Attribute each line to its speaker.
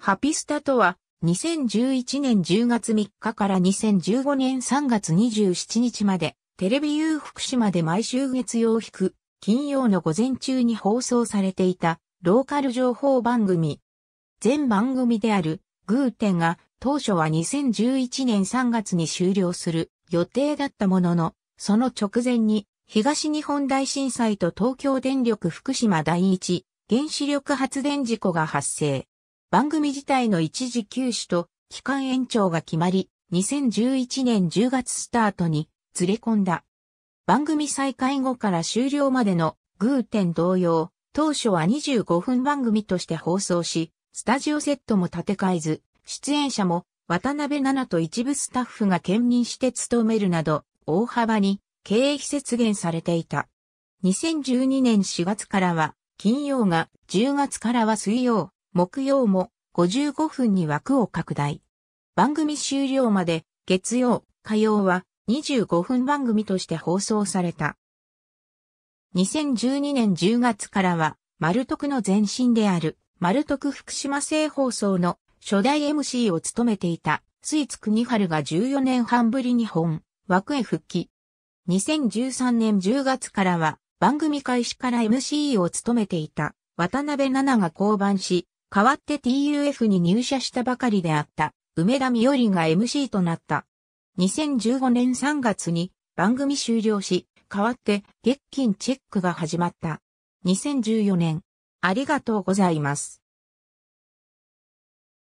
Speaker 1: ハピスタとは、2011年10月3日から2015年3月27日まで、テレビ U 福島で毎週月曜引く、金曜の午前中に放送されていた、ローカル情報番組。全番組である、グーテンが、当初は2011年3月に終了する予定だったものの、その直前に、東日本大震災と東京電力福島第一原子力発電事故が発生。番組自体の一時休止と期間延長が決まり、2011年10月スタートにずれ込んだ。番組再開後から終了までのグーテン同様、当初は25分番組として放送し、スタジオセットも建て替えず、出演者も渡辺奈々と一部スタッフが兼任して務めるなど、大幅に経営費節減されていた。2012年4月からは、金曜が、10月からは水曜、木曜も55分に枠を拡大。番組終了まで月曜、火曜は25分番組として放送された。2012年10月からは、丸徳の前身である、丸徳福島製放送の初代 MC を務めていた、スイーツ国春が14年半ぶりに本、枠へ復帰。2013年10月からは、番組開始から MC を務めていた、渡辺奈々が降板し、代わって TUF に入社したばかりであった梅田美織が MC となった。2015年3月に番組終了し、代わって月金チェックが始まった。2014年、ありがとうございます。